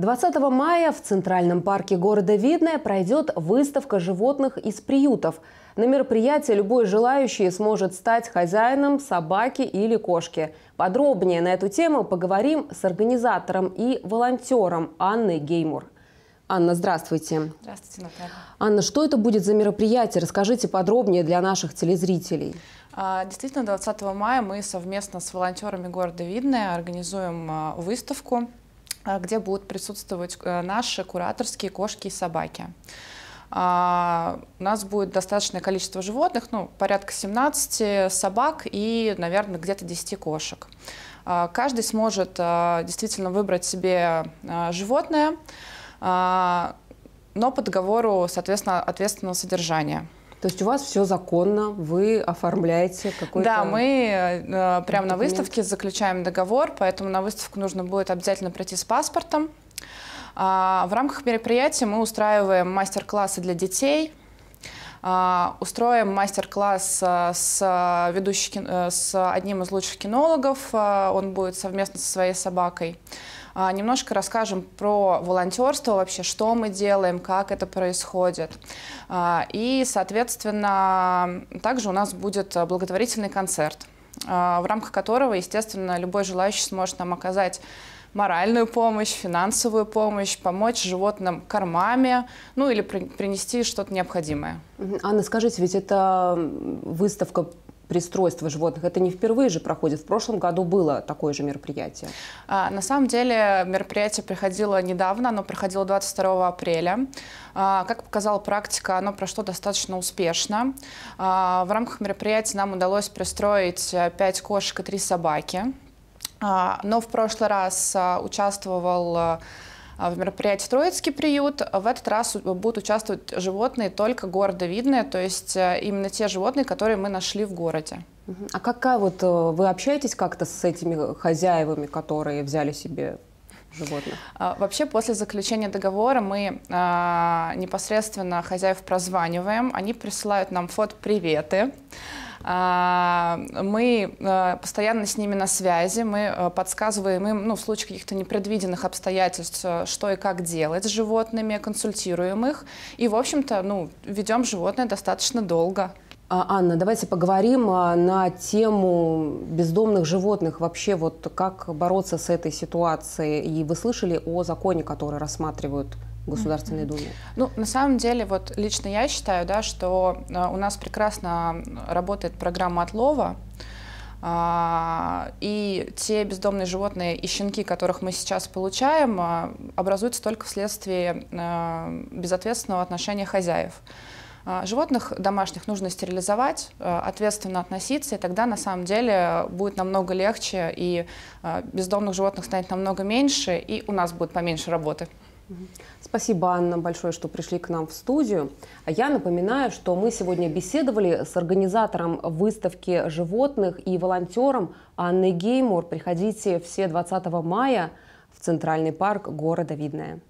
20 мая в Центральном парке города Видное пройдет выставка животных из приютов. На мероприятии любой желающий сможет стать хозяином собаки или кошки. Подробнее на эту тему поговорим с организатором и волонтером Анной Геймур. Анна, здравствуйте. Здравствуйте, Наталья. Анна, что это будет за мероприятие? Расскажите подробнее для наших телезрителей. А, действительно, 20 мая мы совместно с волонтерами города Видное организуем а, выставку а, где будут присутствовать э, наши кураторские кошки и собаки. А, у нас будет достаточное количество животных, ну, порядка 17 собак и, наверное, где-то 10 кошек. А, каждый сможет действительно выбрать себе животное, но по договору, соответственно, ответственного содержания. То есть у вас все законно, вы оформляете какой-то... Да, мы э, э прямо на выставке заключаем договор, поэтому на выставку нужно будет обязательно прийти с паспортом. А, в рамках мероприятия мы устраиваем мастер-классы для детей, а, устроим мастер-класс а, с, э, ведущей, с одним из лучших кинологов, он будет совместно со своей собакой. А, немножко расскажем про волонтерство вообще, что мы делаем, как это происходит. А, и, соответственно, также у нас будет благотворительный концерт, а, в рамках которого, естественно, любой желающий сможет нам оказать моральную помощь, финансовую помощь, помочь животным кормами, ну или при, принести что-то необходимое. Анна, скажите, ведь это выставка пристройства животных. Это не впервые же проходит. В прошлом году было такое же мероприятие. А, на самом деле мероприятие приходило недавно, оно проходило 22 апреля. А, как показала практика, оно прошло достаточно успешно. А, в рамках мероприятия нам удалось пристроить 5 э, кошек и 3 собаки. А, но в прошлый раз а, участвовал э, а, в мероприятии «Троицкий приют» в этот раз будут участвовать животные только городовидные, то есть э, именно те животные, которые мы нашли в городе. А какая вот э, вы общаетесь как-то с этими хозяевами, которые взяли себе животных? А, вообще после заключения договора мы а, непосредственно хозяев прозваниваем, они присылают нам фотоприветы. приветы а, мы э, постоянно с ними на связи, мы э, подсказываем им, ну, в случае каких-то непредвиденных обстоятельств, э, что и как делать с животными, консультируем их. И, в общем-то, ну, ведем животное достаточно долго. А, Анна, давайте поговорим а, на тему бездомных животных, вообще вот как бороться с этой ситуацией. И вы слышали о законе, который рассматривают Государственной Думы? Ну, на самом деле, вот лично я считаю, да, что э, у нас прекрасно работает программа отлова, а, и те бездомные животные и щенки, которых мы сейчас получаем, а, образуются только вследствие э, безответственного отношения хозяев. А, животных домашних нужно стерилизовать, э, ответственно относиться, и тогда на самом деле будет намного легче, и бездомных животных станет намного меньше, и у нас будет поменьше работы. Спасибо, Анна, большое, что пришли к нам в студию. А Я напоминаю, что мы сегодня беседовали с организатором выставки животных и волонтером Анной Геймур. Приходите все 20 мая в Центральный парк города Видное.